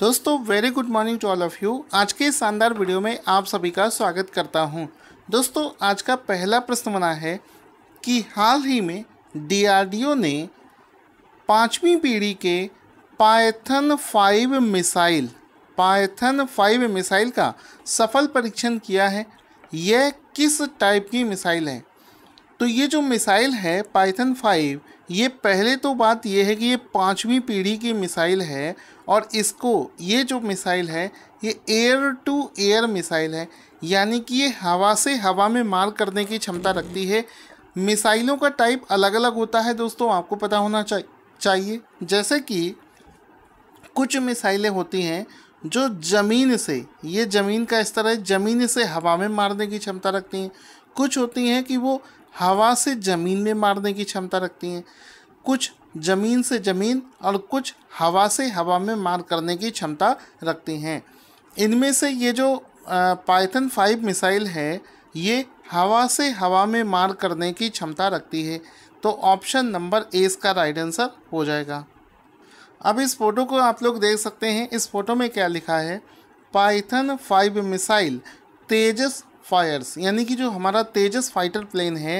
दोस्तों very good morning to all of you आज के शानदार वीडियो में आप सभी का स्वागत करता हूं। दोस्तों आज का पहला प्रश्न बना है कि हाल ही में डीआरडीओ ने पाँचवीं पीढ़ी के Python five missile Python five missile का सफल परीक्षण किया है यह किस टाइप की मिसाइल है तो ये जो मिसाइल है पाइथन फाइव ये पहले तो बात यह है कि ये पाँचवीं पीढ़ी की मिसाइल है और इसको ये जो मिसाइल है ये एयर टू एयर मिसाइल है यानी कि ये हवा से हवा में मार करने की क्षमता रखती है मिसाइलों का टाइप अलग अलग होता है दोस्तों आपको पता होना चा, चाहिए जैसे कि कुछ मिसाइलें होती हैं जो ज़मीन से ये ज़मीन का इस तरह ज़मीन से हवा में मारने की क्षमता रखती हैं कुछ होती हैं कि वो हवा से ज़मीन में मारने की क्षमता रखती हैं कुछ ज़मीन से ज़मीन और कुछ हवा से हवा में मार करने की क्षमता रखती हैं इनमें से ये जो पाइथन फाइव मिसाइल है ये हवा से हवा में मार करने की क्षमता रखती है तो ऑप्शन नंबर ए इसका राइट आंसर हो जाएगा अब इस फ़ोटो को आप लोग देख सकते हैं इस फोटो में क्या लिखा है Python five missile Tejas fires यानी कि जो हमारा तेजस फाइटर प्लेन है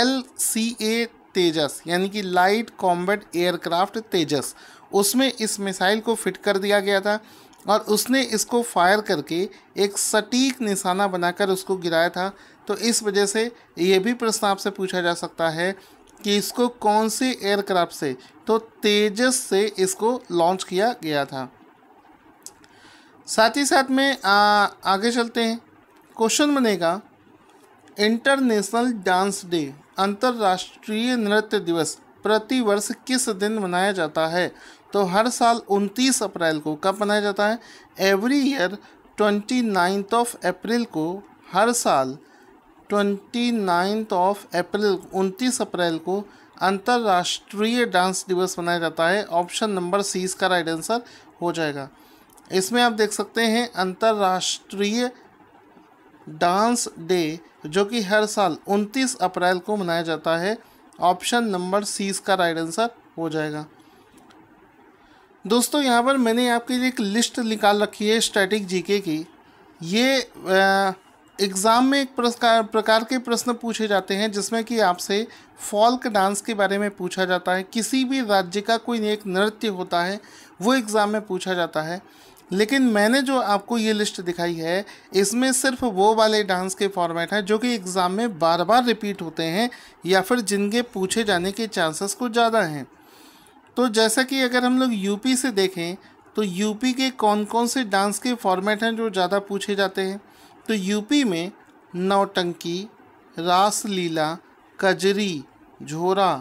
एल सी ए तेजस यानी कि लाइट कॉम्बैट एयरक्राफ्ट तेजस उसमें इस मिसाइल को फिट कर दिया गया था और उसने इसको फायर करके एक सटीक निशाना बनाकर उसको गिराया था तो इस वजह से ये भी प्रश्न आपसे पूछा जा सकता है कि इसको कौन से एयरक्राफ्ट से तो तेजस से इसको लॉन्च किया गया था साथ ही साथ में आ, आगे चलते हैं क्वेश्चन बनेगा इंटरनेशनल डांस डे अंतर्राष्ट्रीय नृत्य दिवस प्रतिवर्ष किस दिन मनाया जाता है तो हर साल 29 अप्रैल को कब मनाया जाता है every year twenty ninth of April को हर साल ट्वेंटी नाइन्थ ऑफ अप्रैल उनतीस अप्रैल को अंतर्राष्ट्रीय डांस दिवस मनाया जाता है ऑप्शन नंबर सी इसका राइट आंसर हो जाएगा इसमें आप देख सकते हैं अंतर्राष्ट्रीय डांस डे जो कि हर साल 29 अप्रैल को मनाया जाता है ऑप्शन नंबर सी इसका राइट आंसर हो जाएगा दोस्तों यहाँ पर मैंने आपके लिए एक लिस्ट निकाल रखी है स्टैटिक जीके की ये एग्ज़ाम में एक प्रकार प्रकार के प्रश्न पूछे जाते हैं जिसमें कि आपसे फॉल्क डांस के बारे में पूछा जाता है किसी भी राज्य का कोई एक नृत्य होता है वो एग्ज़ाम में पूछा जाता है लेकिन मैंने जो आपको ये लिस्ट दिखाई है इसमें सिर्फ वो वाले डांस के फॉर्मेट हैं जो कि एग्ज़ाम में बार बार रिपीट होते हैं या फिर जिनके पूछे जाने के चांसेस कुछ ज़्यादा हैं तो जैसा कि अगर हम लोग यूपी से देखें तो यूपी के कौन कौन से डांस के फॉर्मेट हैं जो ज़्यादा पूछे जाते हैं तो यूपी में नौटंकी रास लीला कजरी झोरा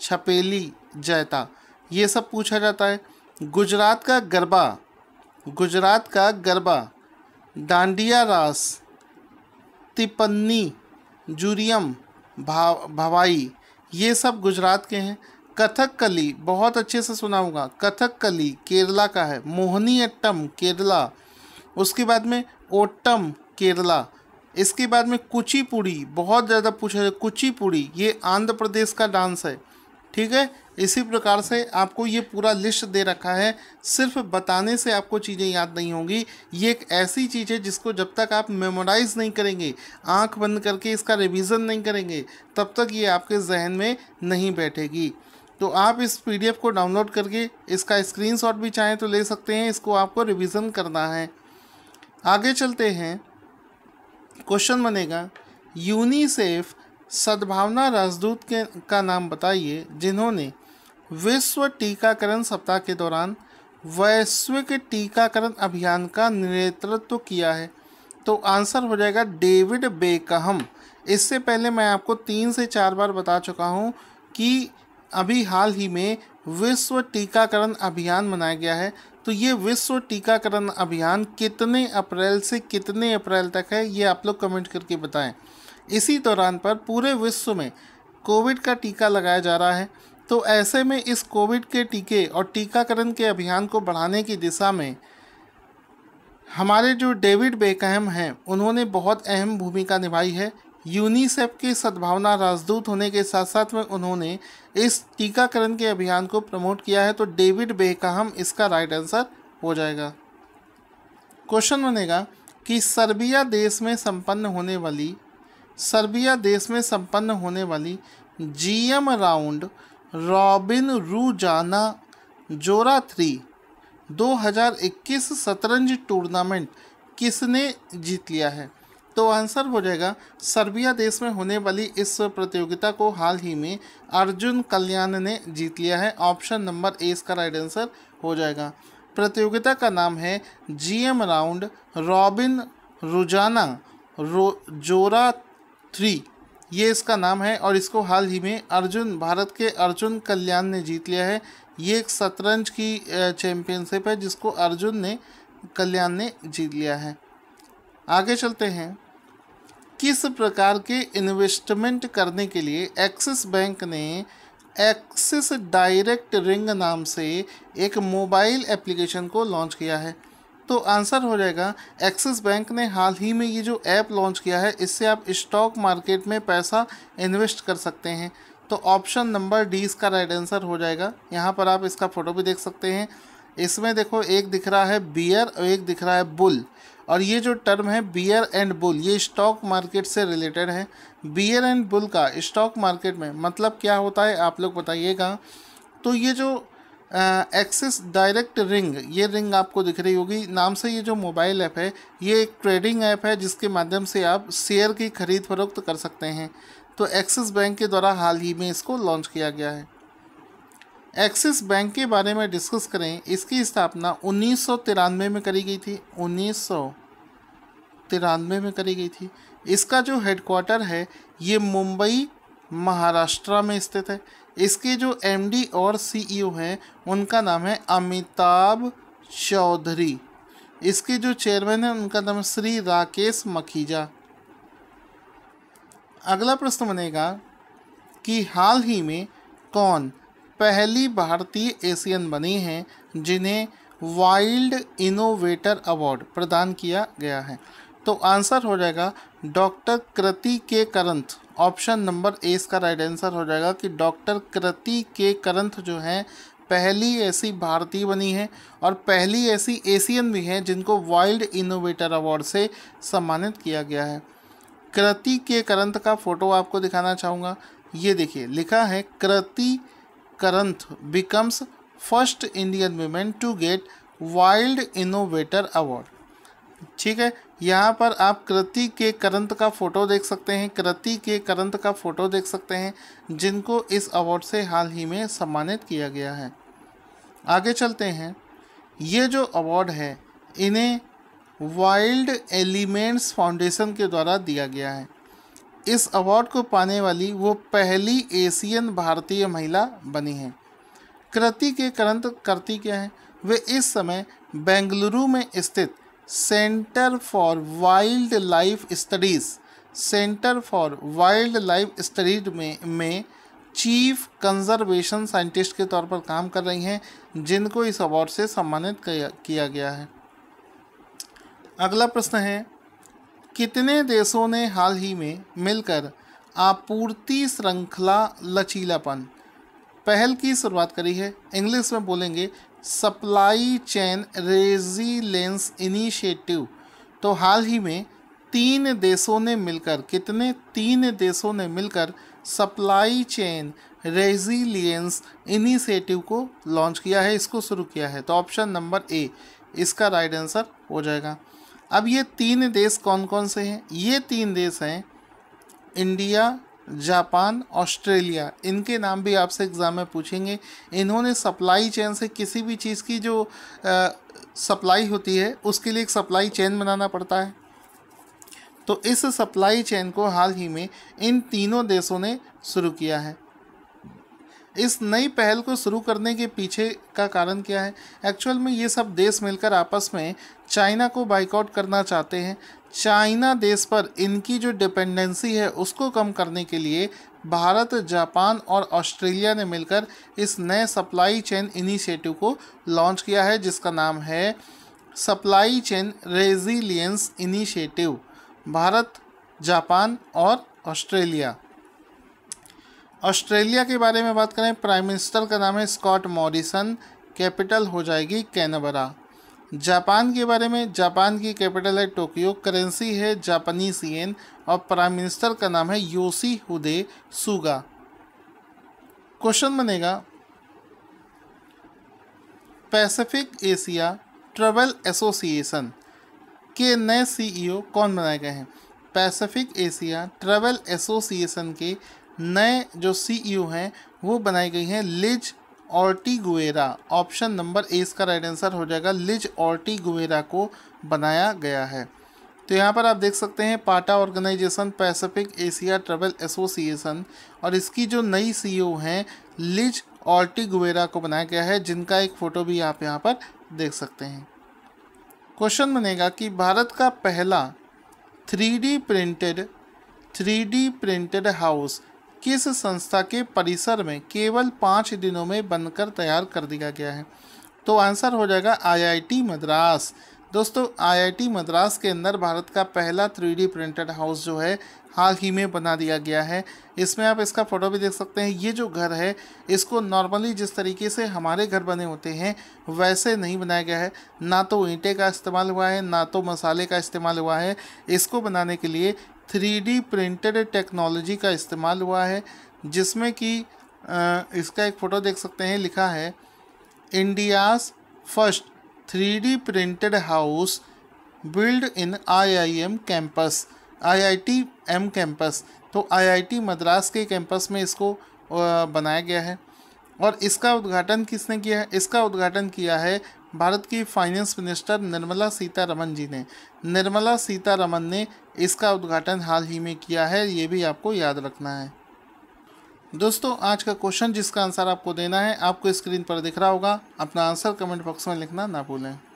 छपेली जैता ये सब पूछा जाता है गुजरात का गरबा गुजरात का गरबा डांडिया रास तिपन्नी जूरियम भा भवाई ये सब गुजरात के हैं कथक कली बहुत अच्छे से सुना होगा कथक कली केरला का है मोहनी अट्टम केरला उसके बाद में ओट्टम केरला इसके बाद में कुचिपुड़ी बहुत ज़्यादा पूछा जाए कुचिपुड़ी ये आंध्र प्रदेश का डांस है ठीक है इसी प्रकार से आपको ये पूरा लिस्ट दे रखा है सिर्फ बताने से आपको चीज़ें याद नहीं होंगी ये एक ऐसी चीज़ है जिसको जब तक आप मेमोराइज़ नहीं करेंगे आंख बंद करके इसका रिवीजन नहीं करेंगे तब तक ये आपके जहन में नहीं बैठेगी तो आप इस पीडीएफ को डाउनलोड करके इसका स्क्रीनशॉट भी चाहें तो ले सकते हैं इसको आपको रिविज़न करना है आगे चलते हैं क्वेश्चन बनेगा यूनिसेफ सद्भावना राजदूत के का नाम बताइए जिन्होंने विश्व टीकाकरण सप्ताह के दौरान वैश्विक टीकाकरण अभियान का नेतृत्व किया है तो आंसर हो जाएगा डेविड बेकहम इससे पहले मैं आपको तीन से चार बार बता चुका हूँ कि अभी हाल ही में विश्व टीकाकरण अभियान मनाया गया है तो ये विश्व टीकाकरण अभियान कितने अप्रैल से कितने अप्रैल तक है ये आप लोग कमेंट करके बताएं इसी दौरान पर पूरे विश्व में कोविड का टीका लगाया जा रहा है तो ऐसे में इस कोविड के टीके और टीकाकरण के अभियान को बढ़ाने की दिशा में हमारे जो डेविड बेकहम हैं उन्होंने बहुत अहम भूमिका निभाई है यूनिसेफ की सद्भावना राजदूत होने के साथ साथ में उन्होंने इस टीकाकरण के अभियान को प्रमोट किया है तो डेविड बेकहम इसका राइट आंसर हो जाएगा क्वेश्चन बनेगा कि सर्बिया देश में संपन्न होने वाली सर्बिया देश में संपन्न होने वाली जीएम राउंड रॉबिन रूजाना जोरा थ्री 2021 शतरंज टूर्नामेंट किसने जीत लिया है तो आंसर हो जाएगा सर्बिया देश में होने वाली इस प्रतियोगिता को हाल ही में अर्जुन कल्याण ने जीत लिया है ऑप्शन नंबर ए इसका राइट आंसर हो जाएगा प्रतियोगिता का नाम है जीएम राउंड रॉबिन रुजाना रो जोरा थ्री ये इसका नाम है और इसको हाल ही में अर्जुन भारत के अर्जुन कल्याण ने जीत लिया है ये एक शतरंज की चैम्पियनशिप है जिसको अर्जुन ने कल्याण ने जीत लिया है आगे चलते हैं किस प्रकार के इन्वेस्टमेंट करने के लिए एक्सिस बैंक ने एक्सिस डायरेक्ट रिंग नाम से एक मोबाइल एप्लीकेशन को लॉन्च किया है तो आंसर हो जाएगा एक्सिस बैंक ने हाल ही में ये जो ऐप लॉन्च किया है इससे आप स्टॉक मार्केट में पैसा इन्वेस्ट कर सकते हैं तो ऑप्शन नंबर डी इसका राइट आंसर हो जाएगा यहाँ पर आप इसका फ़ोटो भी देख सकते हैं इसमें देखो एक दिख रहा है बियर और एक दिख रहा है बुल और ये जो टर्म है बियर एंड बुल ये स्टॉक मार्केट से रिलेटेड है बियर एंड बुल का स्टॉक मार्केट में मतलब क्या होता है आप लोग बताइएगा तो ये जो एक्सेस डायरेक्ट रिंग ये रिंग आपको दिख रही होगी नाम से ये जो मोबाइल ऐप है ये एक ट्रेडिंग ऐप है जिसके माध्यम से आप शेयर की खरीद फरोख्त कर सकते हैं तो एक्सिस बैंक के द्वारा हाल ही में इसको लॉन्च किया गया है एक्सिस बैंक के बारे में डिस्कस करें इसकी स्थापना उन्नीस में करी गई थी उन्नीस तिरानवे में करी गई थी इसका जो हेडक्वार्टर है ये मुंबई महाराष्ट्र में स्थित है इसके जो एमडी और सीईओ e हैं उनका नाम है अमिताभ चौधरी इसके जो चेयरमैन हैं उनका नाम है श्री राकेश मखीजा अगला प्रश्न बनेगा कि हाल ही में कौन पहली भारतीय एशियन बनी हैं जिन्हें वाइल्ड इनोवेटर अवार्ड प्रदान किया गया है तो आंसर हो जाएगा डॉक्टर कृति के करंथ ऑप्शन नंबर ए इसका राइट आंसर हो जाएगा कि डॉक्टर कृति के करंथ जो हैं पहली ऐसी भारतीय बनी है और पहली ऐसी एशियन भी हैं जिनको वाइल्ड इनोवेटर अवार्ड से सम्मानित किया गया है कृति के करंथ का फ़ोटो आपको दिखाना चाहूँगा ये देखिए लिखा है Krithi Karanth becomes first Indian women to get Wild Innovator Award ठीक है यहाँ पर आप कृति के करंत का फ़ोटो देख सकते हैं कृति के करंत का फ़ोटो देख सकते हैं जिनको इस अवार्ड से हाल ही में सम्मानित किया गया है आगे चलते हैं ये जो अवार्ड है इन्हें वाइल्ड एलिमेंट्स फाउंडेशन के द्वारा दिया गया है इस अवार्ड को पाने वाली वो पहली एशियन भारतीय महिला बनी है कृति के करंत करती क्या है वे इस समय बेंगलुरु में स्थित centre for wildlife studies centre for wildlife studies में में चीफ कंजर्वेशन साइंटिस्ट के तौर पर काम कर रही हैं जिनको इस अवार्ड से सम्मानित किया गया है अगला प्रश्न है कितने देशों ने हाल ही में मिलकर आपूर्ति श्रृंखला लचीलापन पहल की शुरुआत करी है इंग्लिश में बोलेंगे सप्लाई चेन रेजिलेंस इनिशिएटिव तो हाल ही में तीन देशों ने मिलकर कितने तीन देशों ने मिलकर सप्लाई चेन रेजिलियंस इनिशिएटिव को लॉन्च किया है इसको शुरू किया है तो ऑप्शन नंबर ए इसका राइट आंसर हो जाएगा अब ये तीन देश कौन कौन से हैं ये तीन देश हैं इंडिया जापान ऑस्ट्रेलिया इनके नाम भी आपसे एग्ज़ाम में पूछेंगे इन्होंने सप्लाई चेन से किसी भी चीज़ की जो आ, सप्लाई होती है उसके लिए एक सप्लाई चेन बनाना पड़ता है तो इस सप्लाई चेन को हाल ही में इन तीनों देशों ने शुरू किया है इस नई पहल को शुरू करने के पीछे का कारण क्या है एक्चुअल में ये सब देश मिलकर आपस में चाइना को बाइकआउट करना चाहते हैं चाइना देश पर इनकी जो डिपेंडेंसी है उसको कम करने के लिए भारत जापान और ऑस्ट्रेलिया ने मिलकर इस नए सप्लाई चेन इनिशिएटिव को लॉन्च किया है जिसका नाम है supply chain resilience initiative Bharat Japan और ऑस्ट्रेलिया ऑस्ट्रेलिया के बारे में बात करें प्राइम मिनिस्टर का नाम है स्कॉट मॉरिसन कैपिटल हो जाएगी कैनबरा जापान के बारे में जापान की कैपिटल है टोक्यो करेंसी है जापानी सीएन और प्राइम मिनिस्टर का नाम है योसी हुदे सुगा क्वेश्चन बनेगा पैसिफिक एशिया ट्रेवल एसोसिएशन के नए सीईओ कौन बनाए गए हैं पैसिफिक एशिया ट्रेवल एसोसिएशन के नए जो सीईओ हैं वो बनाई गई हैं Liz Ortiguera option number A इसका राइट आंसर हो जाएगा लिज ऑर्टी ऑर्टिगुएरा को बनाया गया है तो यहाँ पर आप देख सकते हैं PATA organisation Pacific Asia Travel Association और इसकी जो नई सीईओ e हैं लिज ऑर्टिगुएरा को बनाया गया है जिनका एक फ़ोटो भी आप यहाँ पर देख सकते हैं क्वेश्चन बनेगा कि भारत का पहला three printed three printed house किस संस्था के परिसर में केवल पाँच दिनों में बनकर तैयार कर दिया गया है तो आंसर हो जाएगा आईआईटी मद्रास दोस्तों आईआईटी मद्रास के अंदर भारत का पहला थ्री प्रिंटेड हाउस जो है हाल ही में बना दिया गया है इसमें आप इसका फ़ोटो भी देख सकते हैं ये जो घर है इसको नॉर्मली जिस तरीके से हमारे घर बने होते हैं वैसे नहीं बनाया गया है ना तो ईंटे का इस्तेमाल हुआ है ना तो मसाले का इस्तेमाल हुआ है इसको बनाने के लिए थ्री प्रिंटेड टेक्नोलॉजी का इस्तेमाल हुआ है जिसमें कि इसका एक फ़ोटो देख सकते हैं लिखा है India's first three printed house build in IIM campus IIT M campus तो आईआईटी मद्रास के कैंपस में इसको बनाया गया है और इसका उद्घाटन किसने किया है इसका उद्घाटन किया है भारत की फाइनेंस मिनिस्टर निर्मला सीतारमन जी ने निर्मला सीतारमन ने इसका उद्घाटन हाल ही में किया है ये भी आपको याद रखना है दोस्तों आज का क्वेश्चन जिसका आंसर आपको देना है आपको स्क्रीन पर दिख रहा होगा अपना आंसर कमेंट बॉक्स में लिखना ना भूलें